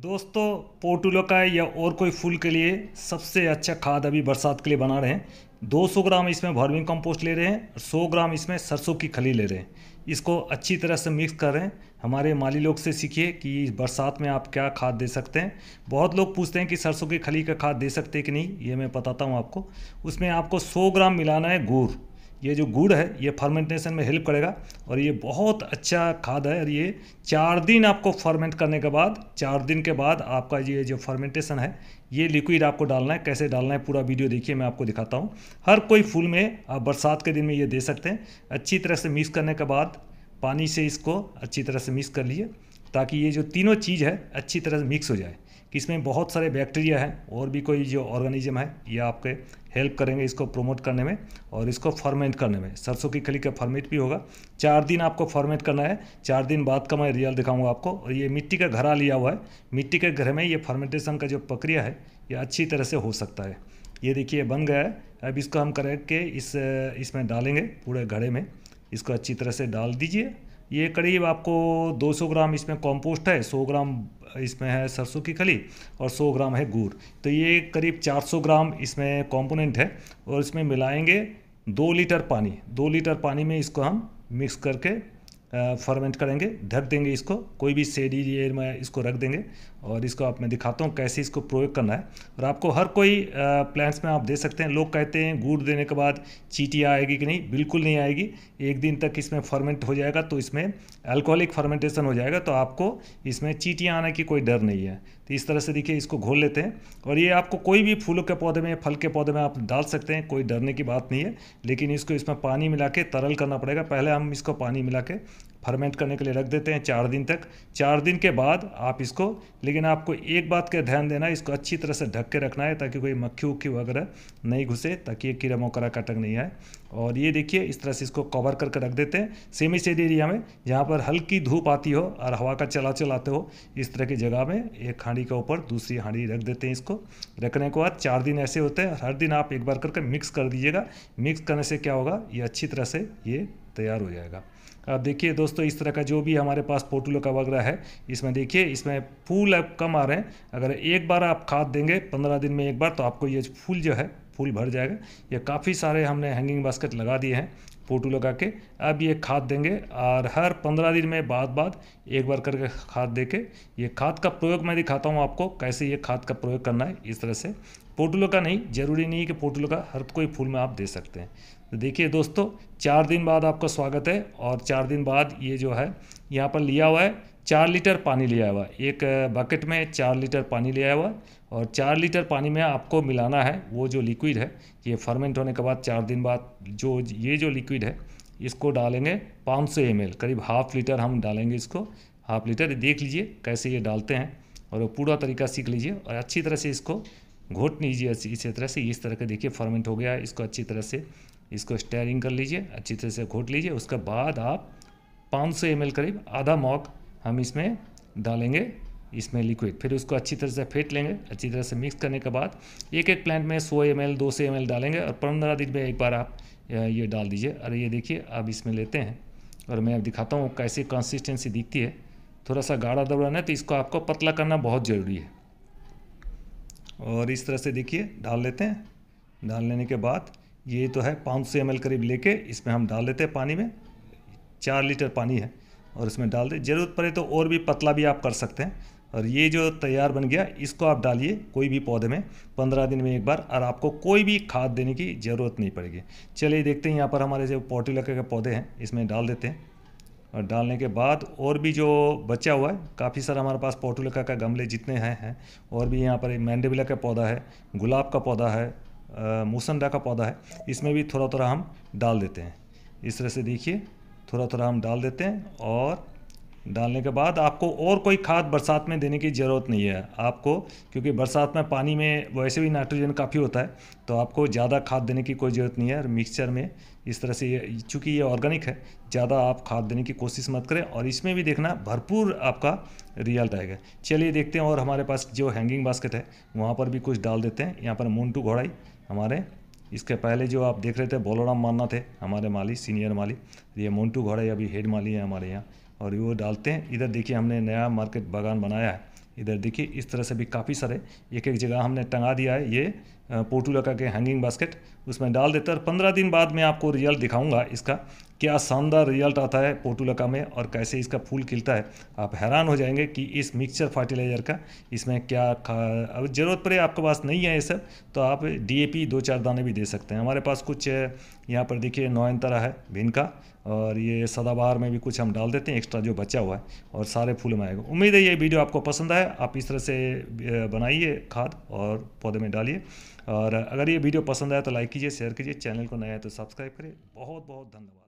दोस्तों पोटुलकाय या और कोई फूल के लिए सबसे अच्छा खाद अभी बरसात के लिए बना रहे हैं 200 ग्राम इसमें भर्मिंग कंपोस्ट ले रहे हैं और सौ ग्राम इसमें सरसों की खली ले रहे हैं इसको अच्छी तरह से मिक्स कर रहे हैं हमारे माली लोग से सीखिए कि बरसात में आप क्या खाद दे सकते हैं बहुत लोग पूछते हैं कि सरसों की खली का खाद दे सकते हैं कि नहीं ये मैं बताता हूँ आपको उसमें आपको सौ ग्राम मिलाना है गुड़ ये जो गुड़ है ये फर्मेंटेशन में हेल्प करेगा और ये बहुत अच्छा खाद है और ये चार दिन आपको फर्मेंट करने के बाद चार दिन के बाद आपका ये जो फर्मेंटेशन है ये लिक्विड आपको डालना है कैसे डालना है पूरा वीडियो देखिए मैं आपको दिखाता हूँ हर कोई फूल में आप बरसात के दिन में ये दे सकते हैं अच्छी तरह से मिक्स करने के बाद पानी से इसको अच्छी तरह से मिक्स कर लिए ताकि ये जो तीनों चीज़ है अच्छी तरह से मिक्स हो जाए कि इसमें बहुत सारे बैक्टीरिया हैं और भी कोई जो ऑर्गेनिज्म है ये आपके हेल्प करेंगे इसको प्रोमोट करने में और इसको फर्मेंट करने में सरसों की खली का फर्मेंट भी होगा चार दिन आपको फर्मेंट करना है चार दिन बाद का मैं रियल दिखाऊंगा आपको और ये मिट्टी का घरा लिया हुआ है मिट्टी के घर में ये फर्मेंटेशन का जो प्रक्रिया है ये अच्छी तरह से हो सकता है ये देखिए बन गया है अब इसको हम करके के इस इसमें डालेंगे पूरे घड़े में इसको अच्छी तरह से डाल दीजिए ये करीब आपको 200 ग्राम इसमें कॉम्पोस्ट है 100 ग्राम इसमें है सरसों की खली और 100 ग्राम है गुड़ तो ये करीब 400 ग्राम इसमें कंपोनेंट है और इसमें मिलाएंगे दो लीटर पानी दो लीटर पानी में इसको हम मिक्स करके फॉर्मेट करेंगे ढक देंगे इसको कोई भी शेडी एयर में इसको रख देंगे और इसको आप मैं दिखाता हूँ कैसे इसको प्रयोग करना है और आपको हर कोई प्लांट्स में आप दे सकते हैं लोग कहते हैं गुड़ देने के बाद चीटियाँ आएगी कि नहीं बिल्कुल नहीं आएगी एक दिन तक इसमें फॉर्मेंट हो जाएगा तो इसमें अल्कोहलिक फॉर्मेंटेशन हो जाएगा तो आपको इसमें चीटियाँ आने की कोई डर नहीं है तो इस तरह से देखिए इसको घोल लेते हैं और ये आपको कोई भी फूलों के पौधे में फल के पौधे में आप डाल सकते हैं कोई डरने की बात नहीं है लेकिन इसको इसमें पानी मिला के तरल करना पड़ेगा पहले हम इसको पानी मिला के फर्मेंट करने के लिए रख देते हैं चार दिन तक चार दिन के बाद आप इसको लेकिन आपको एक बात का ध्यान देना है इसको अच्छी तरह से ढक के रखना है ताकि कोई मक्खी उक्खी वगैरह नहीं घुसे ताकि ये कीड़ा मकोड़ा काटक नहीं आए और ये देखिए इस तरह से इसको कवर करके रख देते हैं सेमी सेड एरिया में जहाँ पर हल्की धूप आती हो और हवा का चला आते हो इस तरह की जगह में एक हांडी के ऊपर दूसरी हांडी रख देते हैं इसको रखने के बाद चार दिन ऐसे होते हैं हर दिन आप एक बार करके मिक्स कर दीजिएगा मिक्स करने से क्या होगा ये अच्छी तरह से ये तैयार हो जाएगा देखिए दोस्तों इस तरह का जो भी हमारे पास पोटुलो का वगैरह है इसमें देखिए इसमें फूल अब कम आ रहे हैं अगर एक बार आप खाद देंगे पंद्रह दिन में एक बार तो आपको ये फूल जो है फूल भर जाएगा ये काफ़ी सारे हमने हैंगिंग बास्केट लगा दिए हैं पोटू लगा के अब ये खाद देंगे और हर पंद्रह दिन में बाद बाद एक बार करके खाद दे के ये खाद का प्रयोग मैं दिखाता हूँ आपको कैसे ये खाद का प्रयोग करना है इस तरह से पोटुलो का नहीं जरूरी नहीं है कि पोटुलो का हर कोई फूल में आप दे सकते हैं तो देखिए दोस्तों चार दिन बाद आपका स्वागत है और चार दिन बाद ये जो है यहाँ पर लिया हुआ है चार लीटर पानी लिया हुआ है एक बकेट में चार लीटर पानी लिया हुआ है और चार लीटर पानी में आपको मिलाना है वो जो लिक्विड है ये फर्मेंट होने के बाद चार दिन बाद जो ये जो लिक्विड है इसको डालेंगे 500 सौ करीब हाफ लीटर हम डालेंगे इसको हाफ लीटर देख लीजिए कैसे ये डालते हैं और पूरा तरीका सीख लीजिए और अच्छी तरह से इसको घोट लीजिए इसी तरह से इस तरह का देखिए फॉर्मेट हो गया इसको अच्छी तरह से इसको स्टेयरिंग कर लीजिए अच्छी तरह से घोट लीजिए उसके बाद आप 500 सौ करीब आधा मॉक हम इसमें डालेंगे इसमें लिक्विड फिर उसको अच्छी तरह से फेंट लेंगे अच्छी तरह से मिक्स करने के बाद एक एक प्लांट में 100 एम एल दो सौ एम डालेंगे और पंद्रह दिन में एक बार आप ये डाल दीजिए अरे ये देखिए आप इसमें लेते हैं और मैं अब दिखाता हूँ कैसी कंसिस्टेंसी दिखती है थोड़ा सा गाढ़ा दौड़ाना है तो इसको आपको पतला करना बहुत ज़रूरी है और इस तरह से देखिए डाल लेते हैं डाल लेने के बाद ये तो है 500 सौ करीब लेके इसमें हम डाल देते हैं पानी में चार लीटर पानी है और इसमें डाल दें ज़रूरत पड़े तो और भी पतला भी आप कर सकते हैं और ये जो तैयार बन गया इसको आप डालिए कोई भी पौधे में पंद्रह दिन में एक बार और आपको कोई भी खाद देने की ज़रूरत नहीं पड़ेगी चलिए देखते हैं यहाँ पर हमारे जो लगे के पौधे हैं इसमें डाल देते हैं और डालने के बाद और भी जो बचा हुआ है काफ़ी सारा हमारे पास पोर्टुलिका का गमले जितने हैं हैं और भी यहाँ पर मैंडेबिला का पौधा है गुलाब का पौधा है मूसंडा का पौधा है इसमें भी थोड़ा थोड़ा हम डाल देते हैं इस तरह से देखिए थोड़ा थोड़ा हम डाल देते हैं और डालने के बाद आपको और कोई खाद बरसात में देने की ज़रूरत नहीं है आपको क्योंकि बरसात में पानी में वैसे भी नाइट्रोजन काफ़ी होता है तो आपको ज़्यादा खाद देने की कोई ज़रूरत नहीं है और मिक्सचर में इस तरह से ये चूँकि ये ऑर्गेनिक है ज़्यादा आप खाद देने की कोशिश मत करें और इसमें भी देखना भरपूर आपका रिजल्ट आएगा चलिए देखते हैं और हमारे पास जो हैंगिंग बास्केट है वहाँ पर भी कुछ डाल देते हैं यहाँ पर मोन्टू घोड़ाई हमारे इसके पहले जो आप देख रहे थे बोलोराम मानना थे हमारे माली सीनियर माली ये मोन्टू घोड़ाई अभी हेड माली है हमारे यहाँ और वो डालते हैं इधर देखिए हमने नया मार्केट बागान बनाया है इधर देखिए इस तरह से भी काफ़ी सारे एक एक जगह हमने टंगा दिया है ये पोटू लगा के हैंगिंग बास्केट उसमें डाल देता और पंद्रह दिन बाद मैं आपको रिजल्ट दिखाऊंगा इसका क्या शानदार रिजल्ट आता है पोटुलका में और कैसे इसका फूल खिलता है आप हैरान हो जाएंगे कि इस मिक्सचर फर्टिलाइज़र का इसमें क्या अब ज़रूरत पड़े आपके पास नहीं है ये सब तो आप डी दो चार दाने भी दे सकते हैं हमारे पास कुछ यहाँ पर देखिए नौयनतरा है भिन का और ये सदाबहार में भी कुछ हम डाल देते हैं एक्स्ट्रा जो बचा हुआ है और सारे फूल में आएगा उम्मीद है ये वीडियो आपको पसंद आए आप इस तरह से बनाइए खाद और पौधे में डालिए और अगर ये वीडियो पसंद आया तो लाइक कीजिए शेयर कीजिए चैनल को नया है तो सब्सक्राइब करिए बहुत बहुत धन्यवाद